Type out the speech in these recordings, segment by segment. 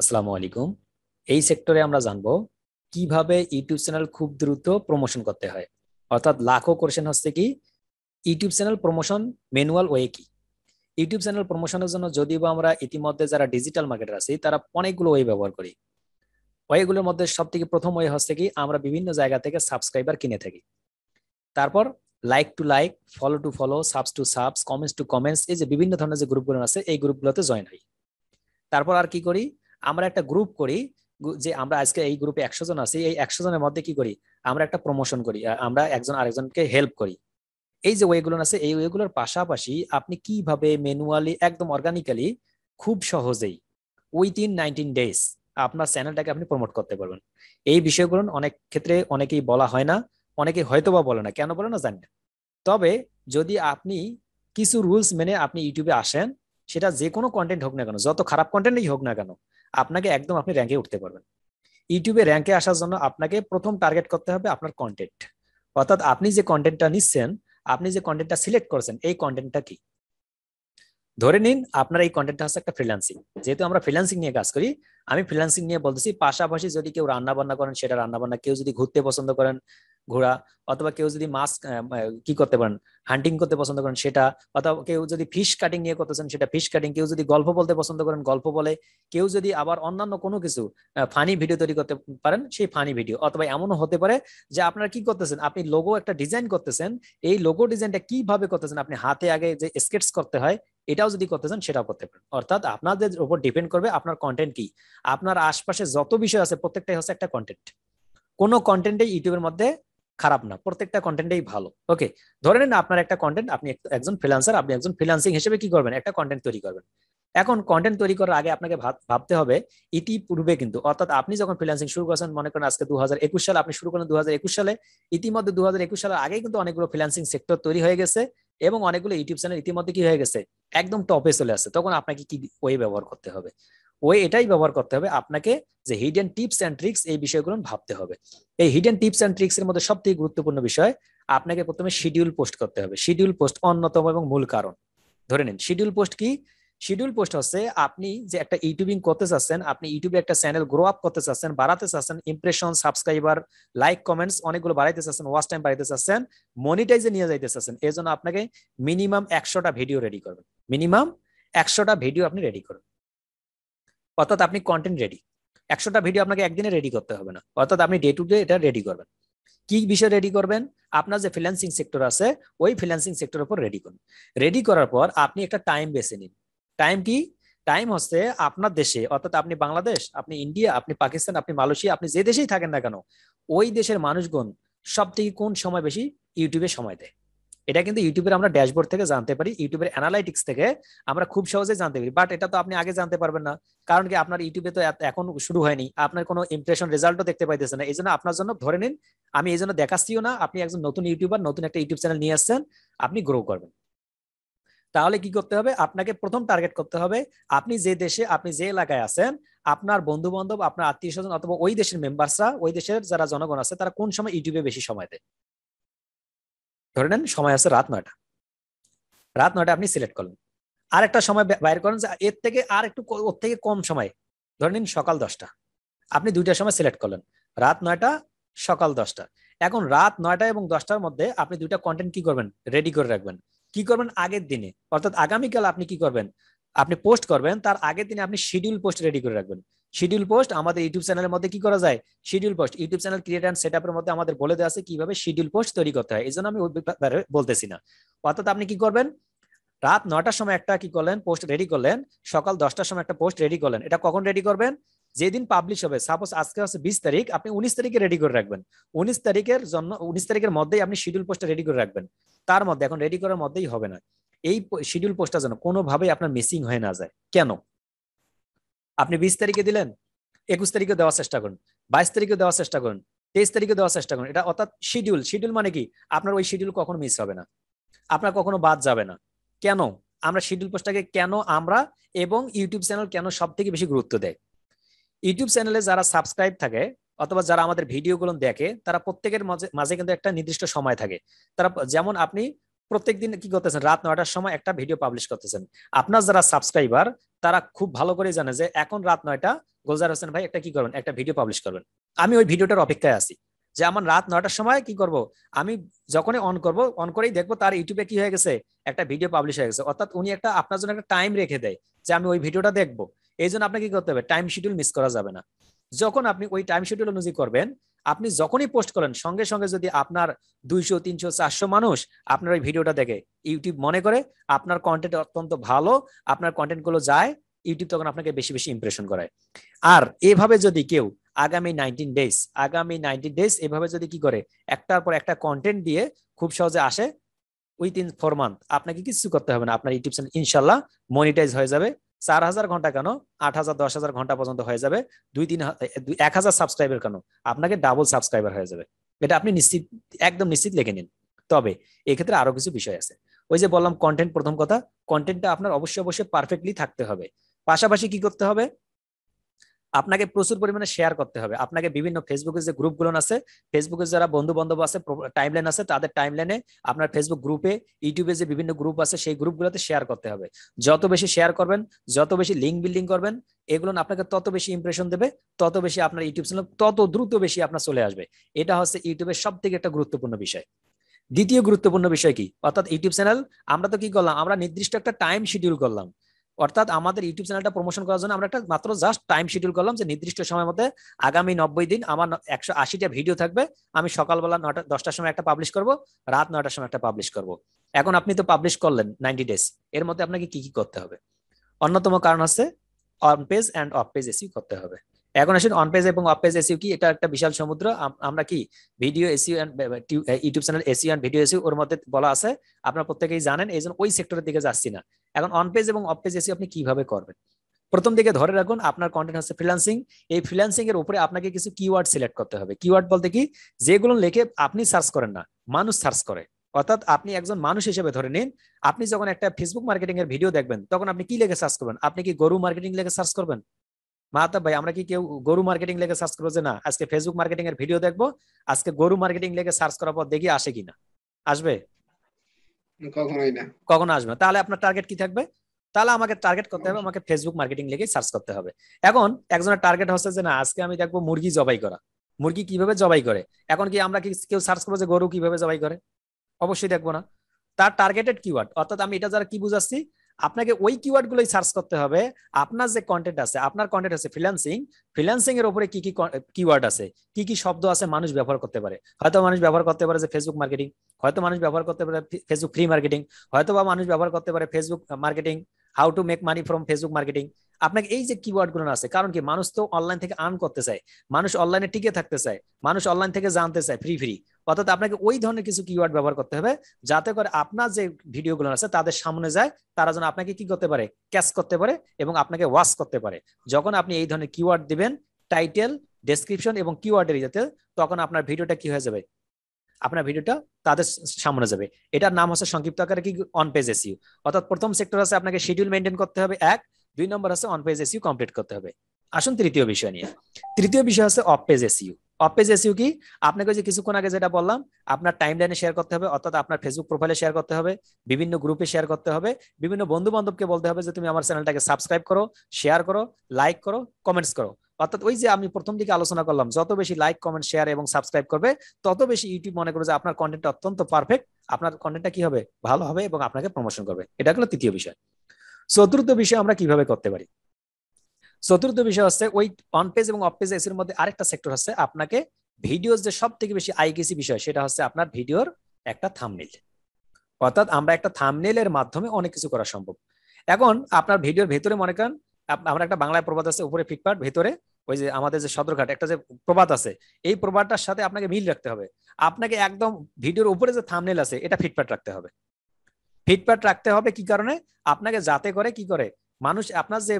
আসসালামু আলাইকুম এই সেক্টরে আমরা জানব কিভাবে ইউটিউব চ্যানেল খুব দ্রুত প্রমোশন করতে হয় অর্থাৎ লাখো কোশ্চেন হচ্ছে কি YouTube channel promotion manual way কি ইউটিউব চ্যানেল প্রমোশনের জন্য যদিও আমরা ইতিমধ্যে যারা ডিজিটাল মার্কেটার আছি তারা অনেকগুলো ওয়ে ব্যবহার করি ওয়েগুলোর মধ্যে সব থেকে প্রথম ওয়ে হচ্ছে কি আমরা বিভিন্ন জায়গা থেকে সাবস্ক্রাইবার কিনে থাকি তারপর like to like follow to follow subs to subs comments to comments এই যে বিভিন্ন ধরনের যে গ্রুপগুলো আছে এই গ্রুপগুলোতে জয়েন হই তারপর আর কি করি আমরা একটা গ্রুপ করি যে আমরা আজকে এই গ্রুপে একশো জন আছি এই একশো জনের মধ্যে কি করি আমরা একটা প্রমোশন করি আমরা একজন আরেকজনকে হেল্প করি এই যে ওয়েগুলো আছে এই ওয়েগুলোর পাশাপাশি আপনি কিভাবে ম্যানুয়ালি একদম অর্গানিক্যালি খুব সহজেই উইথিন নাইনটিন ডেজ আপনার চ্যানেলটাকে আপনি প্রমোট করতে পারবেন এই বিষয়গুলো অনেক ক্ষেত্রে অনেকেই বলা হয় না অনেকে বা বলে না কেন বলে না জানি না তবে যদি আপনি কিছু রুলস মেনে আপনি ইউটিউবে আসেন সেটা যে কোনো কন্টেন্ট হোক না কেন যত খারাপ কন্টেন্টই হোক না কেন আপনাকে একদম আপনি র্যাঙ্কে উঠতে পারবেন ইউটিউবে র্যাঙ্কে আসার জন্য আপনাকে প্রথম টার্গেট করতে হবে আপনার কন্টেন্ট অর্থাৎ আপনি যে কন্টেন্টটা নিচ্ছেন আপনি যে কন্টেন্টটা সিলেক্ট করেছেন এই কন্টেন্টটা কি ধরে নিন আপনার এই কন্টেন্টটা হচ্ছে একটা ফ্রিল্যান্সিং যেহেতু আমরা ফ্রিল্যান্সিং নিয়ে কাজ করি আমি ফ্রিল্যান্সিং নিয়ে বলতেছি পাশাপাশি যদি কেউ রান্না বান্না করেন সেটা রান্না বান্না কেউ যদি ঘুরতে পছন্দ করেন ঘোরা অথবা কেউ যদি মাছ কি করতে পারেন হান্টিং করতে পছন্দ করেন সেটা অথবা কেউ যদি ফিশ কাটিং নিয়ে করতেছেন সেটা ফিশ কাটিং কেউ যদি গল্প বলতে পছন্দ করেন গল্প বলে কেউ যদি আবার অন্যান্য কোনো কিছু ফানি ভিডিও তৈরি করতে পারেন সেই ফানি ভিডিও অথবা এমনও হতে পারে যে আপনারা কি করতেছেন আপনি লোগো একটা ডিজাইন করতেছেন এই লোগো ডিজাইনটা কিভাবে করতেছেন আপনি হাতে আগে যে স্কেটস করতে হয় এটাও যদি করতেছেন সেটাও করতে পারেন অর্থাৎ আপনাদের উপর ডিপেন্ড করবে আপনার কন্টেন্ট কি আপনার আশপাশে যত বিষয় আছে প্রত্যেকটাই হচ্ছে একটা কন্টেন্ট কোনো কন্টেন্টে ইউটিউবের মধ্যে খারাপ না প্রত্যেকটা কন্টেন্টেই ভালো ওকে ধরে নিন আপনার একটা কন্টেন্ট আপনি একজন ফ্রিলান্সার আপনি একজন ফ্রিলান্সিং হিসেবে কি করবেন একটা কন্টেন্ট তৈরি করবেন এখন কন্টেন্ট তৈরি করার আগে আপনাকে ভাবতে হবে ইতিপূর্বে কিন্তু অর্থাৎ আপনি যখন ফ্রিলান্সিং শুরু করেছেন মনে করেন আজকে দু সালে আপনি শুরু করেন দু সালে ইতিমধ্যে দু সালের আগে কিন্তু অনেকগুলো ফ্রিলান্সিং সেক্টর তৈরি হয়ে গেছে এবং অনেকগুলো ইউটিউব চ্যানেল ইতিমধ্যে কি হয়ে গেছে একদম টপে চলে আসছে তখন আপনাকে কি ওয়ে ব্যবহার করতে হবে ওই এটাই ব্যবহার করতে হবে আপনাকে যে হিডেন টিপস অ্যান্ড ট্রিক্স এই বিষয়গুলো ভাবতে হবে এই হিডেন টিপস অ্যান্ড ট্রিক্স এর মধ্যে সবথেকে গুরুত্বপূর্ণ বিষয় আপনাকে প্রথমে শিডিউল পোস্ট করতে হবে শিডিউল পোস্ট অন্যতম এবং মূল কারণ ধরে নিন শিডিউল পোস্ট কি শিডিউল পোস্ট হচ্ছে আপনি যে একটা ইউটিউবিং করতে চাচ্ছেন আপনি ইউটিউবে একটা চ্যানেল গ্রো আপ করতে চাচ্ছেন বাড়াতে চাচ্ছেন ইমপ্রেশন সাবস্ক্রাইবার লাইক কমেন্টস অনেকগুলো বাড়াইতে চাচ্ছেন ওয়াচ টাইম বাড়াইতে চাচ্ছেন মনিটাইজে নিয়ে যাইতে চাচ্ছেন এই জন্য আপনাকে মিনিমাম একশোটা ভিডিও রেডি করবেন মিনিমাম একশোটা ভিডিও আপনি রেডি করবেন অর্থাৎ আপনি কন্টেন্ট রেডি একশোটা ভিডিও আপনাকে একদিনে রেডি করতে হবে না অর্থাৎ আপনি ডে টু ডে এটা রেডি করবেন কি বিষয়ে রেডি করবেন আপনার যে ফ্রিল্যান্সিং সেক্টর আছে ওই ফ্রিল্যান্সিং সেক্টর উপর রেডি করুন রেডি করার পর আপনি একটা টাইম বেছে নিন টাইম কি টাইম হচ্ছে আপনার দেশে অর্থাৎ আপনি বাংলাদেশ আপনি ইন্ডিয়া আপনি পাকিস্তান আপনি মালয়েশিয়া আপনি যে দেশেই থাকেন না কেন ওই দেশের মানুষগণ সব থেকে কোন সময় বেশি ইউটিউবে সময় দেয় এটা কিন্তু ইউটিউবের আমরা ড্যাশবোর্ড থেকে জানতে পারি ইউটিউবের অ্যানালাইটিক্স থেকে আমরা খুব সহজে জানতে পারি বাট এটা তো আপনি আগে জানতে পারবেন না কারণ কি আপনার ইউটিউবে তো এখন শুরু হয়নি আপনার কোনো ইমপ্রেশন রেজাল্টও দেখতে পাইতেছে না এই জন্য আপনার জন্য ধরে নিন আমি এই জন্য দেখাচ্ছিও না আপনি একজন নতুন ইউটিউবার নতুন একটা ইউটিউব চ্যানেল নিয়ে আসছেন আপনি গ্রো করবেন তাহলে কি করতে হবে আপনাকে প্রথম টার্গেট করতে হবে আপনি যে দেশে আপনি যে এলাকায় আছেন আপনার বন্ধু বান্ধব আপনার আত্মীয় স্বজন অথবা ওই দেশের মেম্বারসরা ওই দেশের যারা জনগণ আছে তারা কোন সময় ইউটিউবে বেশি সময় দেয় ধরে নেন সময় আছে রাত নয়টা রাত নয়টা আপনি সিলেক্ট করলেন আর একটা সময় বাইর করেন এর থেকে আর একটু ওর থেকে কম সময় ধরে নিন সকাল দশটা আপনি দুইটার সময় সিলেক্ট করলেন রাত নয়টা সকাল দশটা এখন রাত নয়টা এবং দশটার মধ্যে আপনি দুইটা কন্টেন্ট কি করবেন রেডি করে রাখবেন কি করবেন আগের দিনে অর্থাৎ আগামীকাল আপনি কি করবেন আপনি পোস্ট করবেন তার আগের দিনে আপনি শিডিউল পোস্ট রেডি করে রাখবেন শিডিউল পোস্ট আমাদের ইউটিউব চ্যানেলের মধ্যে কি করা যায় schedule post YouTube channel create and set আপের মধ্যে আমাদের বলে দেওয়া আছে কিভাবে শিডিউল পোস্ট তৈরি করতে হয় এই জন্য আমি বলতেছি না অর্থাৎ আপনি কি করবেন রাত নটার সময় একটা কি করলেন পোস্ট রেডি করলেন সকাল দশটার সময় একটা পোস্ট রেডি করলেন এটা কখন রেডি করবেন যেদিন পাবলিশ হবে সাপোজ আজকে হচ্ছে বিশ তারিখ আপনি উনিশ তারিখে রেডি করে রাখবেন উনিশ তারিখের জন্য উনিশ তারিখের মধ্যেই আপনি শিডিউল পোস্টটা রেডি করে রাখবেন তার মধ্যে এখন রেডি করার মধ্যেই হবে না এই শিডিউল পোস্টটা যেন কোনোভাবেই আপনার মিসিং হয়ে না যায় কেন আপনি বিশ তারিখে দিলেন একুশ তারিখে দেওয়ার চেষ্টা করুন বাইশ তারিখে দেওয়ার চেষ্টা করুন তেইশ তারিখে দেওয়ার চেষ্টা করুন এটা অর্থাৎ শিডিউল শিডিউল মানে কি আপনার ওই শিডিউল কখনো মিস হবে না আপনার কখনো বাদ যাবে না কেন আমরা শিডিউল পোস্টটাকে কেন আমরা এবং ইউটিউব চ্যানেল কেন সব থেকে বেশি গুরুত্ব দেয় ইউটিউব চ্যানেলে যারা সাবস্ক্রাইব থাকে অথবা যারা আমাদের ভিডিওগুলো দেখে তারা প্রত্যেকের মাঝে মাঝে কিন্তু একটা নির্দিষ্ট সময় থাকে তারা যেমন আপনি প্রত্যেক দিন কি করতেছেন রাত নয়টার সময় একটা ভিডিও পাবলিশ করতেছেন আপনার যারা সাবস্ক্রাইবার তারা খুব ভালো করে জানে যে এখন রাত নয়টা গোলজার হোসেন ভাই একটা কি করবেন একটা ভিডিও পাবলিশ করবেন আমি ওই ভিডিওটার অপেক্ষায় আছি যে আমার রাত নয়টার সময় কি করব আমি যখনই অন করব অন করেই দেখবো তার ইউটিউবে কি হয়ে গেছে একটা ভিডিও পাবলিশ হয়ে গেছে অর্থাৎ উনি একটা আপনার জন্য একটা টাইম রেখে দেয় যে আমি ওই ভিডিওটা দেখবো এই জন্য আপনাকে কি করতে হবে টাইম শিডিউল মিস করা যাবে না যখন আপনি ওই টাইম শিডিউল অনুযায়ী করবেন আপনি যখনই পোস্ট করেন সঙ্গে সঙ্গে যদি আপনার দুইশো তিনশো চারশো মানুষ আপনার ওই ভিডিওটা দেখে ইউটিউব মনে করে আপনার কন্টেন্ট অত্যন্ত ভালো আপনার কন্টেন্ট গুলো যায় ইউটিউব তখন আপনাকে বেশি বেশি ইমপ্রেশন করায় আর এভাবে যদি কেউ আগামী নাইনটিন ডেজ আগামী নাইনটিন ডেজ এভাবে যদি কি করে একটার পর একটা কন্টেন্ট দিয়ে খুব সহজে আসে উইথ ইন ফোর মান্থ আপনাকে কিছু করতে হবে না আপনার ইউটিউব চ্যানেল ইনশাল্লাহ মনিটাইজ হয়ে যাবে চার হাজার ঘন্টা কেন আট হাজার দশ হাজার ঘন্টা পর্যন্ত হয়ে যাবে দুই তিন এক হাজার সাবস্ক্রাইবার কেন আপনাকে ডাবল সাবস্ক্রাইবার হয়ে যাবে এটা আপনি নিশ্চিত একদম নিশ্চিত লিখে নিন তবে এক্ষেত্রে আরো কিছু বিষয় আছে ওই যে বললাম কন্টেন্ট প্রথম কথা কন্টেন্টটা আপনার অবশ্যই অবশ্যই পারফেক্টলি থাকতে হবে পাশাপাশি কি করতে হবে আপনাকে প্রচুর পরিমাণে শেয়ার করতে হবে আপনাকে বিভিন্ন ফেসবুকের যে গ্রুপগুলো আছে ফেসবুকের যারা বন্ধু বান্ধব আছে টাইম লাইন আছে তাদের টাইম লাইনে আপনার ফেসবুক গ্রুপে ইউটিউবে যে বিভিন্ন গ্রুপ আছে সেই গ্রুপগুলোতে শেয়ার করতে হবে যত বেশি শেয়ার করবেন যত বেশি লিঙ্ক বিল্ডিং করবেন এগুলো আপনাকে তত বেশি ইমপ্রেশন দেবে তত বেশি আপনার ইউটিউব চ্যানেল তত দ্রুত বেশি আপনার চলে আসবে এটা হচ্ছে ইউটিউবের সব থেকে একটা গুরুত্বপূর্ণ বিষয় দ্বিতীয় গুরুত্বপূর্ণ বিষয় কি অর্থাৎ ইউটিউব চ্যানেল আমরা তো কি করলাম আমরা নির্দিষ্ট একটা টাইম শিডিউল করলাম অর্থাৎ আমাদের ইউটিউব চ্যানেলটা প্রমোশন করার জন্য আমরা একটা মাত্র জাস্ট টাইম শিডিউল করলাম যে নির্দিষ্ট সময়ের মধ্যে আগামী নব্বই দিন আমার একশো আশিটা ভিডিও থাকবে আমি সকালবেলা নটা দশটার সময় একটা পাবলিশ করব রাত নয়টার সময় একটা পাবলিশ করব এখন আপনি তো পাবলিশ করলেন নাইনটি ডেজ এর মধ্যে আপনাকে কি কি করতে হবে অন্যতম কারণ আছে on page and off page SEO করতে হবে এখন আসুন অন পেজ এবং অফ পেজ এসিও কি এটা একটা বিশাল সমুদ্র আমরা কি video SEO YouTube channel SEO and video SEO ওর মধ্যে বলা আছে আপনার প্রত্যেকেই জানেন এই জন্য ওই সেক্টরের দিকে যাচ্ছি না এখন অন পেজ এবং অফ পেজ এসিও আপনি কিভাবে করবেন প্রথম দিকে ধরে রাখুন আপনার কন্টেন্ট হচ্ছে ফ্রিলান্সিং এই ফ্রিলান্সিং এর উপরে আপনাকে কিছু কিওয়ার্ড সিলেক্ট করতে হবে কিওয়ার্ড বলতে কি যেগুলো লেখে আপনি সার্চ করেন না মানুষ সার্চ করে অর্থাৎ আপনি একজন মানুষ হিসেবে ধরে নিন আপনি যখন একটা ফেসবুক মার্কেটিং এর ভিডিও দেখবেন তখন আপনি কি লেখে সার্চ করবেন আপনি কি গরু মার্কেটিং লেখে সার্চ করবেন মাহাতাব ভাই আমরা কি কেউ গরু মার্কেটিং লেগে সার্চ করবো যে না আজকে ফেসবুক মার্কেটিং এর ভিডিও দেখবো আজকে গরু মার্কেটিং লেগে সার্চ করার পর দেখি আসে কিনা আসবে কখন আসবে তাহলে আপনার টার্গেট কি থাকবে তাহলে আমাকে টার্গেট করতে হবে আমাকে ফেসবুক মার্কেটিং লেগে সার্চ করতে হবে এখন একজনের টার্গেট হচ্ছে যে না আজকে আমি দেখবো মুরগি জবাই করা মুরগি কিভাবে জবাই করে এখন কি আমরা কি কেউ সার্চ করবো যে গরু কিভাবে জবাই করে অবশ্যই দেখবো না তার টার্গেটেড কিওয়ার্ড অর্থাৎ আমি এটা যারা কি বুঝাচ্ছি আপনাকে ওই কিওয়ার্ডগুলোই সার্চ করতে হবে আপনার যে কন্টেন্ট আছে আপনার কন্টেন্ট আছে ফ্রিল্যান্সিং ফ্রিল্যান্সিং এর উপরে কি কি কিওয়ার্ড আছে কি কি শব্দ আছে মানুষ ব্যবহার করতে পারে হয়তো মানুষ ব্যবহার করতে পারে যে ফেসবুক মার্কেটিং হয়তো মানুষ ব্যবহার করতে পারে ফেসবুক ফ্রি মার্কেটিং হয়তো বা মানুষ ব্যবহার করতে পারে Facebook marketing how to make money from Facebook marketing আপনাকে এই যে কিওয়ার্ডগুলো আছে কারণ কি মানুষ তো অনলাইন থেকে আর্ন করতে চায় মানুষ অনলাইনে টিকে থাকতে চায় মানুষ অনলাইন থেকে জানতে চায় ফ্রি ফ্রি অর্থাৎ আপনাকে ওই ধরনের কিছু কিওয়ার্ড ব্যবহার করতে হবে যাতে করে আপনার যে ভিডিওগুলো আছে তাদের সামনে যায় তারা যেন আপনাকে কি করতে পারে ক্যাচ করতে পারে এবং আপনাকে ওয়াশ করতে পারে যখন আপনি এই ধরনের কিওয়ার্ড দিবেন টাইটেল ডেসক্রিপশন এবং কিওয়ার্ডের যাতে তখন আপনার ভিডিওটা কি হয়ে যাবে আপনার ভিডিওটা তাদের সামনে যাবে এটার নাম হচ্ছে সংক্ষিপ্ত আকারে কি অন পেজ এসিউ অর্থাৎ প্রথম সেক্টর আছে আপনাকে শিডিউল মেনটেন করতে হবে এক দুই নম্বর আছে অন পেজ এসিউ কমপ্লিট করতে হবে আসুন তৃতীয় বিষয় নিয়ে তৃতীয় বিষয় হচ্ছে off page SEO off page SEO কি আপনাকে যে কিছুক্ষণ আগে যেটা বললাম আপনার টাইম লাইনে শেয়ার করতে হবে অর্থাৎ আপনার ফেসবুক প্রোফাইলে শেয়ার করতে হবে বিভিন্ন গ্রুপে শেয়ার করতে হবে বিভিন্ন বন্ধু বান্ধবকে বলতে হবে যে তুমি আমার চ্যানেলটাকে সাবস্ক্রাইব করো শেয়ার করো লাইক করো কমেন্টস করো অর্থাৎ ওই যে আমি প্রথম দিকে আলোচনা করলাম যত বেশি লাইক কমেন্ট শেয়ার এবং সাবস্ক্রাইব করবে তত বেশি ইউটিউব মনে করবে যে আপনার কন্টেন্ট অত্যন্ত পারফেক্ট আপনার কন্টেন্টটা কি হবে ভালো হবে এবং আপনাকে প্রমোশন করবে এটা হলো তৃতীয় বিষয় চতুর্থ বিষয় আমরা কিভাবে করতে পারি চতুর্থ বিষয় হচ্ছে ওই অন পেজ এবং অফ পেজ এসির মধ্যে আরেকটা সেক্টর হচ্ছে আপনাকে ভিডিওর যে সব থেকে বেশি আইকেসি বিষয় সেটা হচ্ছে আপনার ভিডিওর একটা থামনেল অর্থাৎ আমরা একটা থামনেলের মাধ্যমে অনেক কিছু করা সম্ভব এখন আপনার ভিডিওর ভেতরে মনে করেন আমরা একটা বাংলায় প্রবাদ আছে উপরে ফিটফাট ভেতরে ওই যে আমাদের যে সদরঘাট একটা যে প্রবাদ আছে এই প্রবাদটার সাথে আপনাকে মিল রাখতে হবে আপনাকে একদম ভিডিওর উপরে যে থামনেল আছে এটা ফিটপাট রাখতে হবে ফিটফাট রাখতে হবে কি কারণে আপনাকে যাতে করে কি করে মানুষ আপনার যে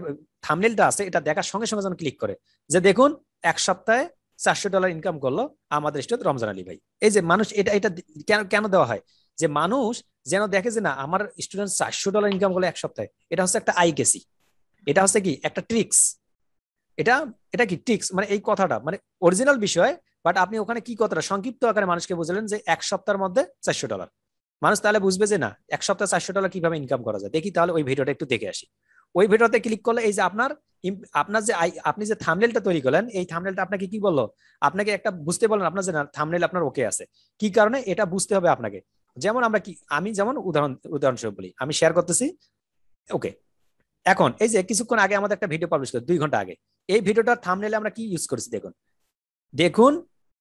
থামনেলটা আছে এটা দেখার সঙ্গে সঙ্গে যেন ক্লিক করে যে দেখুন এক সপ্তাহে চারশো ডলার ইনকাম করলো আমাদের স্টেট রমজান আলী ভাই এই যে মানুষ এটা এটা কেন কেন দেওয়া হয় যে মানুষ যেন দেখে যে না আমার স্টুডেন্ট চারশো ডলার ইনকাম করলো এক সপ্তাহে এটা হচ্ছে একটা আই কেসি এটা হচ্ছে কি একটা ট্রিক্স এটা এটা কি ট্রিক্স মানে এই কথাটা মানে অরিজিনাল বিষয় বাট আপনি ওখানে কি কথাটা সংক্ষিপ্ত আকারে মানুষকে বুঝলেন যে এক সপ্তাহের মধ্যে চারশো ডলার মানুষ তাহলে বুঝবে যে না এক সপ্তাহে চারশো ডলার কিভাবে ইনকাম করা যায় দেখি তাহলে ওই ভিডিওটা একটু দেখে আসি ওই ভিডিওতে ক্লিক করলে এই যে আপনার আপনার যে আপনি যে থামনেলটা তৈরি করলেন এই থামনেলটা আপনাকে কি বললো আপনাকে একটা বুঝতে বললেন আপনার যে থামনেল আপনার ওকে আছে কি কারণে এটা বুঝতে হবে আপনাকে যেমন আমরা কি আমি যেমন উদাহরণ উদাহরণস্বরূপ বলি আমি শেয়ার করতেছি ওকে এখন এই যে কিছুক্ষণ আগে আমাদের একটা ভিডিও পাবলিশ করে দুই ঘন্টা আগে এই ভিডিওটার থামনেলে আমরা কি ইউজ করেছি দেখুন দেখুন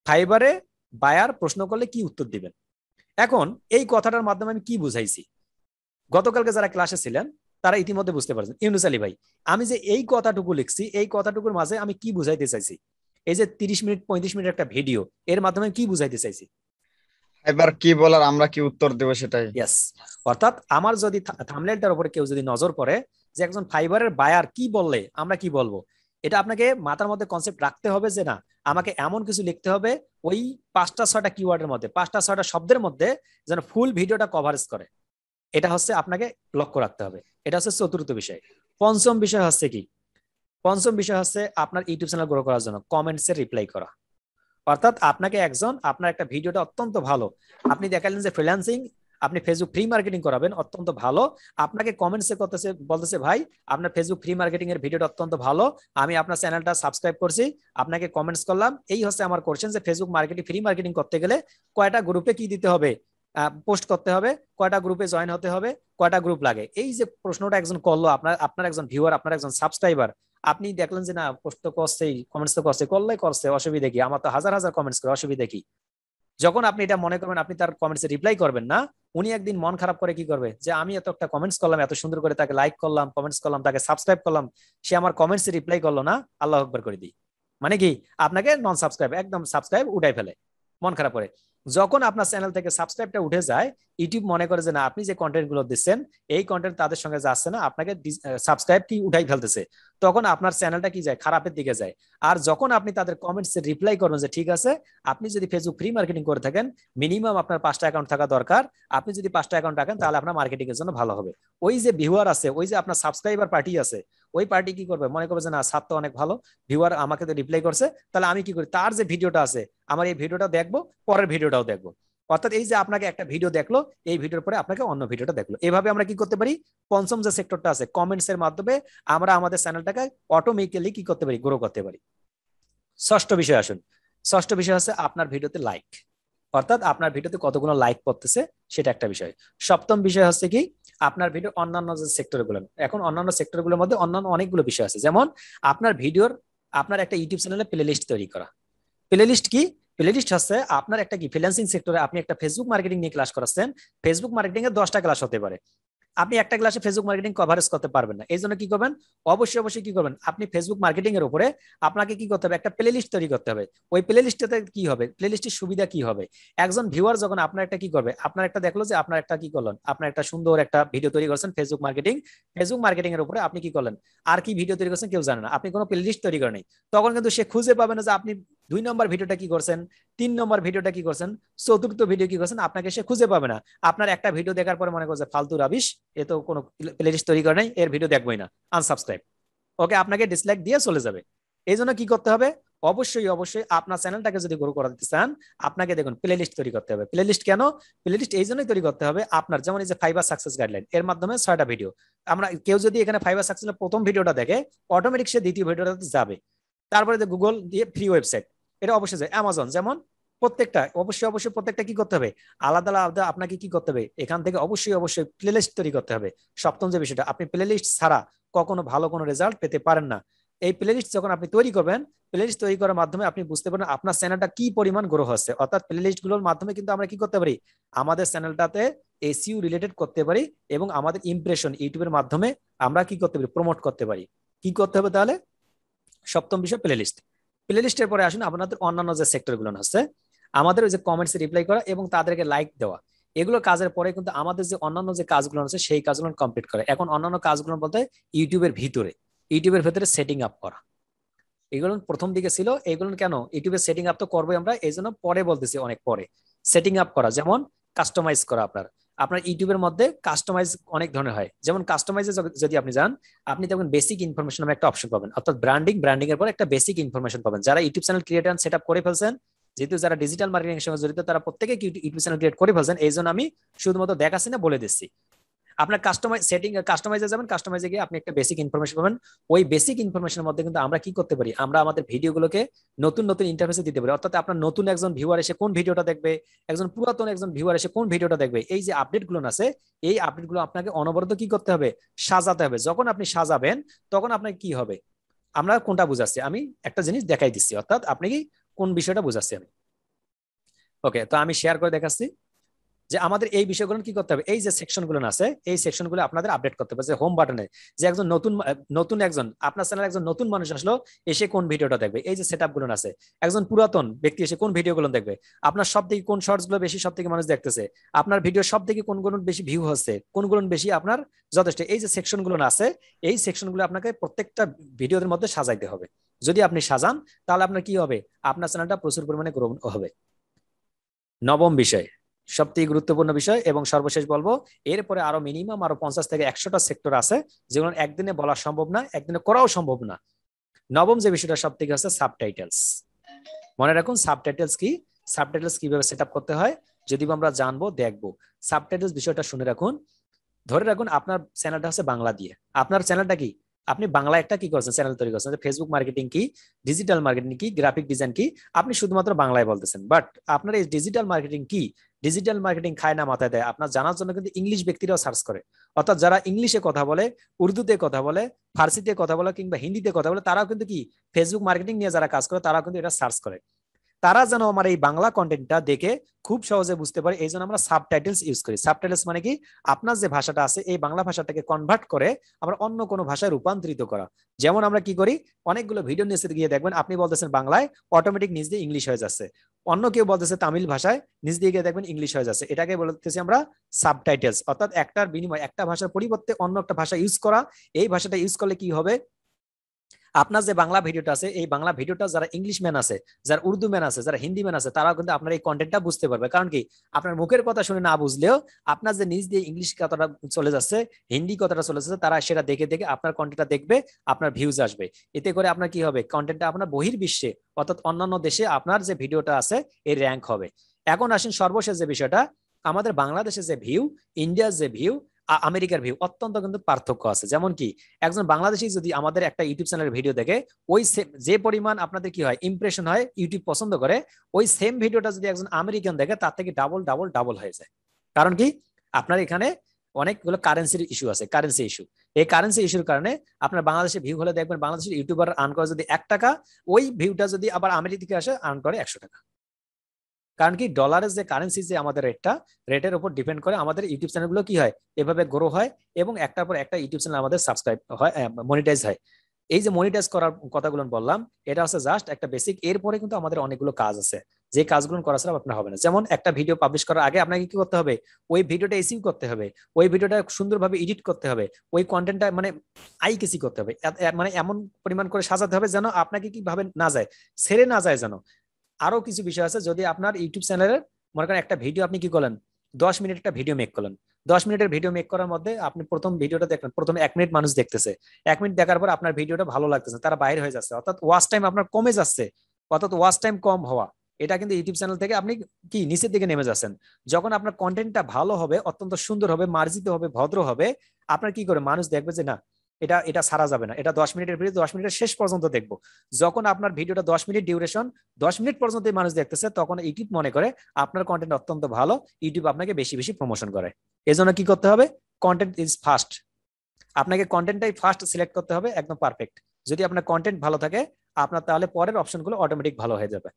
ফাইবারে বায়ার প্রশ্ন করলে কি উত্তর দিবেন এখন এই কথাটার মাধ্যমে আমি কি বুঝাইছি গতকালকে যারা ক্লাসে ছিলেন তারা ইতিমধ্যে বুঝতে পারছেন ইউনুস আলী ভাই আমি যে এই কথাটুকু লিখছি এই কথাটুকুর মাঝে আমি কি বুঝাইতে চাইছি এই যে তিরিশ মিনিট পঁয়ত্রিশ মিনিট একটা ভিডিও এর মাধ্যমে কি বুঝাইতে চাইছি এবার কি বলার আমরা কি উত্তর দেব সেটাই ইয়েস অর্থাৎ আমার যদি থামলেনটার উপরে কেউ যদি নজর করে যে একজন ফাইবারের বায়ার কি বললে আমরা কি বলবো এটা আপনাকে মাথার মধ্যে কনসেপ্ট রাখতে হবে যে না আমাকে এমন কিছু লিখতে হবে ওই পাঁচটা ছয়টা কিওয়ার্ডের মধ্যে পাঁচটা ছয়টা শব্দের মধ্যে যেন ফুল ভিডিওটা কভারেজ করে এটা হচ্ছে আপনাকে লক্ষ্য রাখতে হবে এটা হচ্ছে চতুর্থ বিষয় পঞ্চম বিষয় হচ্ছে কি পঞ্চম বিষয় হচ্ছে আপনার ইউটিউব চ্যানেল গ্রো করার জন্য কমেন্টসে রিপ্লাই করা অর্থাৎ আপনাকে একজন আপনার একটা ভিডিওটা অত্যন্ত ভালো আপনি দেখালেন যে ফ্রিল্যান্সিং আপনি ফেসবুক ফ্রি মার্কেটিং করাবেন অত্যন্ত ভালো আপনাকে কমেন্টসে করতেছে বলতেছে ভাই আপনার ফেসবুক ফ্রি মার্কেটিং এর ভিডিওটা অত্যন্ত ভালো আমি আপনার চ্যানেলটা সাবস্ক্রাইব করছি আপনাকে কমেন্টস করলাম এই হচ্ছে আমার কোশ্চেন যে ফেসবুক মার্কেটিং ফ্রি মার্কেটিং করতে গেলে কয়টা গ্রুপে কি দিতে হবে পোস্ট করতে হবে কয়টা গ্রুপে জয়েন হতে হবে কয়টা গ্রুপ লাগে এই যে প্রশ্নটা একজন করলো আপনার আপনার একজন ভিউয়ার আপনার একজন সাবস্ক্রাইবার আপনি দেখলেন যে না পোস্ট তো করছেই কমেন্টস তো করছে করলে করছে অসুবিধা কি আমার তো হাজার হাজার কমেন্টস করে অসুবিধা কি যখন আপনি এটা মনে করবেন আপনি তার কমেন্টসে রিপ্লাই করবেন না উনি একদিন মন খারাপ করে কি করবে যে আমি এত একটা কমেন্টস করলাম এত সুন্দর করে তাকে লাইক করলাম কমেন্টস করলাম তাকে সাবস্ক্রাইব করলাম সে আমার কমেন্টসে রিপ্লাই করলো না আল্লাহ আকবর করে দিই মানে কি আপনাকে নন সাবস্ক্রাইব একদম সাবস্ক্রাইব উঠাই ফেলে মন খারাপ করে যখন আপনার চ্যানেল থেকে সাবস্ক্রাইবটা উঠে যায় ইউটিউব মনে করে যে না আপনি যে কন্টেন্ট গুলো দিচ্ছেন এই কন্টেন্ট তাদের সঙ্গে যাচ্ছে না আপনাকে সাবস্ক্রাইবটি উঠাই ফেলতেছে তখন আপনার চ্যানেলটা কি যায় খারাপের দিকে যায় আর যখন আপনি তাদের কমেন্টস রিপ্লাই করবেন যে ঠিক আছে আপনি যদি ফেসবুক ফ্রি মার্কেটিং করে থাকেন মিনিমাম আপনার পাঁচটা অ্যাকাউন্ট থাকা দরকার আপনি যদি পাঁচটা অ্যাকাউন্ট রাখেন তাহলে আপনার মার্কেটিং এর জন্য ভালো হবে ওই যে ভিউয়ার আছে ওই যে আপনার সাবস্ক্রাইবার পার্টি আছে ওই পার্টি কি করবে মনে করবে যে না সাপ তো অনেক ভালো ভিউয়ার আমাকে তো রিপ্লাই করছে তাহলে আমি কি করি তার যে ভিডিওটা আছে আমার এই ভিডিওটা দেখবো পরের ভিডিওটাও দেখবো অর্থাৎ এই যে আপনাকে একটা ভিডিও দেখলো এই ভিডিওর পরে আপনাকে অন্য ভিডিওটা দেখলো এভাবে আমরা কি করতে পারি পঞ্চম যে সেক্টরটা আছে কমেন্টস এর মাধ্যমে আমরা আমাদের চ্যানেলটাকে অটোমেটিক্যালি কি করতে পারি গ্রো করতে পারি ষষ্ঠ বিষয় আসুন ষষ্ঠ বিষয় হচ্ছে আপনার ভিডিওতে লাইক অর্থাৎ আপনার ভিডিওতে কতগুলো লাইক পড়তেছে সেটা একটা বিষয় সপ্তম বিষয় হচ্ছে কি আপনার ভিডিও অন্যান্য যে সেক্টরগুলো এখন অন্যান্য সেক্টরগুলোর মধ্যে অন্যান্য অনেকগুলো বিষয় আছে যেমন আপনার ভিডিওর আপনার একটা ইউটিউব চ্যানেলে প্লেলিস্ট তৈরি করা প্লেলিস্ট কি প্লেলিস্ট হচ্ছে আপনার একটা কি ফ্রিল্যান্সিং সেক্টরে আপনি একটা ফেসবুক মার্কেটিং নিয়ে ক্লাস করাচ্ছেন ফেসবুক মার্কেটিং এর দশটা ক্লাস হতে পারে আপনি একটা ক্লাসে ফেসবুক মার্কেটিং কভারেজ করতে পারবেন না এই জন্য কি করবেন অবশ্যই অবশ্যই কি করবেন আপনি ফেসবুক মার্কেটিং এর উপরে আপনাকে কি করতে হবে একটা প্লে লিস্ট তৈরি করতে হবে ওই প্লে লিস্টটাতে কি হবে প্লে লিস্টের সুবিধা কি হবে একজন ভিউয়ার যখন আপনার একটা কি করবে আপনার একটা দেখলো যে আপনার একটা কি করলেন আপনার একটা সুন্দর একটা ভিডিও তৈরি করছেন ফেসবুক মার্কেটিং ফেসবুক মার্কেটিং এর উপরে আপনি কি করলেন আর কি ভিডিও তৈরি করছেন কেউ জানে না আপনি কোনো প্লে লিস্ট তৈরি করেনি তখন কিন্তু সে খুঁজে পাবে না যে আপনি দুই নম্বর ভিডিওটা কি করছেন তিন নম্বর ভিডিওটা কি করছেন চতুর্থ ভিডিও কি করছেন আপনাকে সে খুঁজে পাবে না আপনার একটা ভিডিও দেখার পরে মনে করছে ফালতু রাবিশ এ তো কোনো প্লেলিস্ট তৈরি করে নাই এর ভিডিও দেখবই না আনসাবস্ক্রাইব ওকে আপনাকে ডিসলাইক দিয়ে চলে যাবে এই জন্য কি করতে হবে অবশ্যই অবশ্যই আপনার চ্যানেলটাকে যদি গ্রো করা দিতে চান আপনাকে দেখুন প্লে লিস্ট তৈরি করতে হবে প্লে লিস্ট কেন প্লে লিস্ট এই জন্যই তৈরি করতে হবে আপনার যেমন এই যে ফাইবার সাকসেস গাইডলাইন এর মাধ্যমে ছয়টা ভিডিও আমরা কেউ যদি এখানে ফাইবার সাকসেস প্রথম ভিডিওটা দেখে অটোমেটিক সে দ্বিতীয় ভিডিওটা যাবে তারপরে যে গুগল দিয়ে ফ্রি ওয়েবসাইট এটা অবশ্যই যায় অ্যামাজন যেমন প্রত্যেকটা অবশ্যই অবশ্যই প্রত্যেকটা কি করতে হবে আলাদা আলাদা আপনাকে কি করতে হবে এখান থেকে অবশ্যই অবশ্যই প্লে লিস্ট তৈরি করতে হবে সপ্তম যে বিষয়টা আপনি প্লে লিস্ট ছাড়া কখনো ভালো কোনো রেজাল্ট পেতে পারেন না এই প্লে লিস্ট যখন আপনি তৈরি করবেন প্লে লিস্ট তৈরি করার মাধ্যমে আপনি বুঝতে পারেন আপনার চ্যানেলটা কি পরিমাণ গ্রো হচ্ছে অর্থাৎ প্লে লিস্ট গুলোর মাধ্যমে কিন্তু আমরা কি করতে পারি আমাদের চ্যানেলটাতে এসিউ রিলেটেড করতে পারি এবং আমাদের ইমপ্রেশন ইউটিউবের মাধ্যমে আমরা কি করতে পারি প্রমোট করতে পারি কি করতে হবে তাহলে সপ্তম বিষয় প্লে লিস্ট প্লে লিস্টের পরে আসুন আপনাদের অন্যান্য যে সেক্টরগুলো আছে আমাদের ওই যে কমেন্টসে রিপ্লাই করা এবং তাদেরকে লাইক দেওয়া এগুলো কাজের পরে কিন্তু আমাদের যে অন্যান্য যে কাজগুলো আছে সেই কাজগুলো কমপ্লিট করে এখন অন্যান্য কাজগুলো বলতে ইউটিউবের ভিতরে ইউটিউবের ভিতরে সেটিং আপ করা এগুলো প্রথম দিকে ছিল এগুলো কেন ইউটিউবে সেটিং আপ তো করবো আমরা এই জন্য পরে বলতেছি অনেক পরে সেটিং আপ করা যেমন কাস্টমাইজ করা আপনার আপনার ইউটিউবের মধ্যে কাস্টমাইজ অনেক ধরনের হয় যেমন কাস্টমাইজে যদি আপনি যান আপনি তখন বেসিক ইনফরমেশন নামে একটা অপশন পাবেন অর্থাৎ ব্র্যান্ডিং ব্র্যান্ডিং এর পর একটা বেসিক ইনফরমেশন পাবেন যারা YouTube channel create set up করে ফেলছেন যেহেতু যারা ডিজিটাল মার্কেটিং এর সঙ্গে জড়িত তারা প্রত্যেকে ইউটিউব চ্যানেল ক্রিয়েট করে ফেলছেন এই জন্য আমি শুধুমাত্র দেখাচ্ছি না বলে দিচ্ছি আপনার কাস্টমাইজ সেটিং কাস্টমাইজে যাবেন কাস্টমাইজে গিয়ে আপনি একটা বেসিক ইনফরমেশন পাবেন ওই বেসিক ইনফরমেশনের মধ্যে কিন্তু আমরা কি করতে পারি আমরা আমাদের ভিডিওগুলোকে নতুন নতুন ইন্টারফেসে দিতে পারি অর্থাৎ আপনার নতুন একজন ভিউয়ার এসে কোন ভিডিওটা দেখবে একজন পুরাতন একজন ভিউয়ার এসে কোন ভিডিওটা দেখবে এই যে আপডেটগুলো আছে এই আপডেটগুলো আপনাকে অনবরত কি করতে হবে সাজাতে হবে যখন আপনি সাজাবেন তখন আপনাকে কি হবে আমরা কোনটা বুঝাচ্ছি আমি একটা জিনিস দেখাই দিচ্ছি অর্থাৎ আপনি কি কোন বিষয়টা বুঝাচ্ছি আমি ওকে তো আমি শেয়ার করে দেখাচ্ছি যে আমাদের এই বিষয়গুলো কি করতে হবে এই যে সেকশনগুলো আছে এই সেকশনগুলো আপনাদের আপডেট করতে হবে যে হোম বাটনে যে একজন নতুন নতুন একজন আপনার চ্যানেল একজন নতুন মানুষ আসলো এসে কোন ভিডিওটা দেখবে এই যে সেট আপগুলো আছে একজন পুরাতন ব্যক্তি এসে কোন ভিডিওগুলো দেখবে আপনার সব থেকে কোন শর্টসগুলো বেশি সব থেকে মানুষ দেখতেছে আপনার ভিডিও সব থেকে কোনগুলো বেশি ভিউ হচ্ছে কোনগুলো বেশি আপনার যথেষ্ট এই যে সেকশনগুলো আছে এই সেকশনগুলো আপনাকে প্রত্যেকটা ভিডিওদের মধ্যে সাজাইতে হবে যদি আপনি সাজান তাহলে আপনার কি হবে আপনার চ্যানেলটা প্রচুর পরিমাণে গ্রহণ হবে নবম বিষয় সবথেকে গুরুত্বপূর্ণ বিষয় এবং সর্বশেষ বলবো এরপরে আরো মিনিমাম আরো পঞ্চাশ থেকে একশোটা সেক্টর আছে যেগুলো একদিনে বলা সম্ভব না একদিনে করাও সম্ভব না নবম যে বিষয়টা সব থেকে আছে সাবটাইটেলস মনে রাখুন সাবটাইটেলস কি সাবটাইটেলস কিভাবে সেট করতে হয় যদি আমরা জানবো দেখবো সাবটাইটেলস বিষয়টা শুনে রাখুন ধরে রাখুন আপনার চ্যানেলটা হচ্ছে বাংলা দিয়ে আপনার চ্যানেলটা কি আপনি বাংলা একটা কি করছেন চ্যানেল তৈরি করছেন ফেসবুক মার্কেটিং কি ডিজিটাল মার্কেটিং কি গ্রাফিক ডিজাইন কি আপনি শুধুমাত্র বাংলায় বলতেছেন বাট আপনার এই ডিজিটাল মার্কেটিং কি ডিজিটাল মার্কেটিং খায় না মাথায় দেয় আপনার জানার জন্য কিন্তু ইংলিশ ব্যক্তিরাও সার্চ করে অর্থাৎ যারা ইংলিশে কথা বলে উর্দুতে কথা বলে ফার্সিতে কথা বলে কিংবা হিন্দিতে কথা বলে তারাও কিন্তু কি ফেসবুক মার্কেটিং নিয়ে যারা কাজ করে তারাও কিন্তু এটা সার্চ করে তারা যেন আমার এই বাংলা কন্টেন্টটা দেখে খুব সহজে বুঝতে পারে এই জন্য আমরা সাবটাইটেলস ইউজ করি সাবটাইটেলস মানে কি আপনার যে ভাষাটা আছে এই বাংলা ভাষাটাকে কনভার্ট করে আমরা অন্য কোনো ভাষায় রূপান্তরিত করা যেমন আমরা কি করি অনেকগুলো ভিডিও নিচে গিয়ে দেখবেন আপনি বলতেছেন বাংলায় অটোমেটিক নিজ দিয়ে ইংলিশ হয়ে যাচ্ছে অন্য কেউ বলতেছে তামিল ভাষায় নিজ দিয়ে গিয়ে দেখবেন ইংলিশ হয়ে যাচ্ছে এটাকে বলতেছি আমরা সাবটাইটেলস অর্থাৎ একটার বিনিময় একটা ভাষার পরিবর্তে অন্য একটা ভাষা ইউজ করা এই ভাষাটা ইউজ করলে কি হবে আপনার যে বাংলা ভিডিওটা আছে এই বাংলা ভিডিওটা যারা ইংলিশ ম্যান আছে যারা উর্দু ম্যান আছে যারা হিন্দি ম্যান আছে তারাও কিন্তু আপনার এই কন্টেন্টটা বুঝতে পারবে কারণ কি আপনার মুখের কথা শুনে না বুঝলেও আপনার যে নিজ দিয়ে ইংলিশ কথাটা চলে যাচ্ছে হিন্দি কথাটা চলে যাচ্ছে তারা সেটা দেখে দেখে আপনার কন্টেন্টটা দেখবে আপনার ভিউজ আসবে এতে করে আপনার কি হবে কন্টেন্টটা আপনার বহির বিশ্বে অর্থাৎ অন্যান্য দেশে আপনার যে ভিডিওটা আছে এর র্যাঙ্ক হবে এখন আসেন সর্বশেষ যে বিষয়টা আমাদের বাংলাদেশে যে ভিউ ইন্ডিয়ার যে ভিউ আমেরিকার ভিউ অত্যন্ত কিন্তু পার্থক্য আছে যেমন কি একজন বাংলাদেশি যদি আমাদের একটা ইউটিউব চ্যানেলের ভিডিও দেখে ওই যে পরিমাণ আপনাদের কি হয় ইমপ্রেশন হয় ইউটিউব পছন্দ করে ওই সেম ভিডিওটা যদি একজন আমেরিকান দেখে তার থেকে ডাবল ডাবল ডাবল হয়ে যায় কারণ কি আপনার এখানে অনেকগুলো কারেন্সির ইস্যু আছে কারেন্সি ইস্যু এই কারেন্সি ইস্যুর কারণে আপনার বাংলাদেশে ভিউ হলে দেখবেন বাংলাদেশের ইউটিউবার আর্ন করে যদি এক টাকা ওই ভিউটা যদি আবার আমেরিকা থেকে আসে আর্ন করে একশো টাকা কারণ কি ডলারের যে কারেন্সি যে আমাদের রেটটা রেটের উপর ডিপেন্ড করে আমাদের ইউটিউব চ্যানেলগুলো কি হয় এভাবে গ্রো হয় এবং একটার পর একটা ইউটিউব চ্যানেল আমাদের সাবস্ক্রাইব হয় মনিটাইজ হয় এই যে মনিটাইজ করার কথাগুলো বললাম এটা হচ্ছে জাস্ট একটা বেসিক এরপরে কিন্তু আমাদের অনেকগুলো কাজ আছে যে কাজগুলো করা ছাড়া আপনার হবে না যেমন একটা ভিডিও পাবলিশ করার আগে আপনাকে কি করতে হবে ওই ভিডিওটা এসিউ করতে হবে ওই ভিডিওটা সুন্দরভাবে এডিট করতে হবে ওই কন্টেন্টটা মানে আই কেসি করতে হবে মানে এমন পরিমাণ করে সাজাতে হবে যেন আপনাকে কিভাবে না যায় সেরে না যায় যেন আরো কিছু বিষয় আছে যদি আপনার ইউটিউব চ্যানেলের মনে করেন একটা ভিডিও আপনি কি করলেন দশ মিনিট একটা ভিডিও মেক করলেন দশ মিনিটের ভিডিও মেক করার মধ্যে আপনি প্রথম ভিডিওটা দেখলেন প্রথমে এক মিনিট মানুষ দেখতেছে এক মিনিট দেখার পর আপনার ভিডিওটা ভালো লাগতেছে তারা বাইরে হয়ে যাচ্ছে অর্থাৎ ওয়াশ টাইম আপনার কমে যাচ্ছে অর্থাৎ ওয়াশ টাইম কম হওয়া এটা কিন্তু ইউটিউব চ্যানেল থেকে আপনি কি নিচের দিকে নেমে যাচ্ছেন যখন আপনার কন্টেন্টটা ভালো হবে অত্যন্ত সুন্দর হবে মার্জিত হবে ভদ্র হবে আপনার কি করে মানুষ দেখবে যে না এটা এটা সারা যাবে না এটা দশ মিনিটের ভিডিও দশ মিনিটের শেষ পর্যন্ত দেখবো যখন আপনার ভিডিওটা দশ মিনিট ডিউরেশন দশ মিনিট পর্যন্ত মানুষ দেখতেছে তখন ইউটিউব মনে করে আপনার কন্টেন্ট অত্যন্ত ভালো ইউটিউব আপনাকে বেশি বেশি প্রমোশন করে এজন্য কি করতে হবে কন্টেন্ট ইজ ফার্স্ট আপনাকে কন্টেন্টটাই ফার্স্ট সিলেক্ট করতে হবে একদম পারফেক্ট যদি আপনার কন্টেন্ট ভালো থাকে আপনার তাহলে পরের অপশনগুলো অটোমেটিক ভালো হয়ে যাবে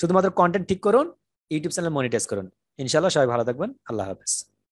শুধুমাত্র কন্টেন্ট ঠিক করুন ইউটিউব চ্যানেল মনিটাইজ করুন ইনশাল্লাহ সবাই ভালো থাকবেন আল্লাহ হাফেজ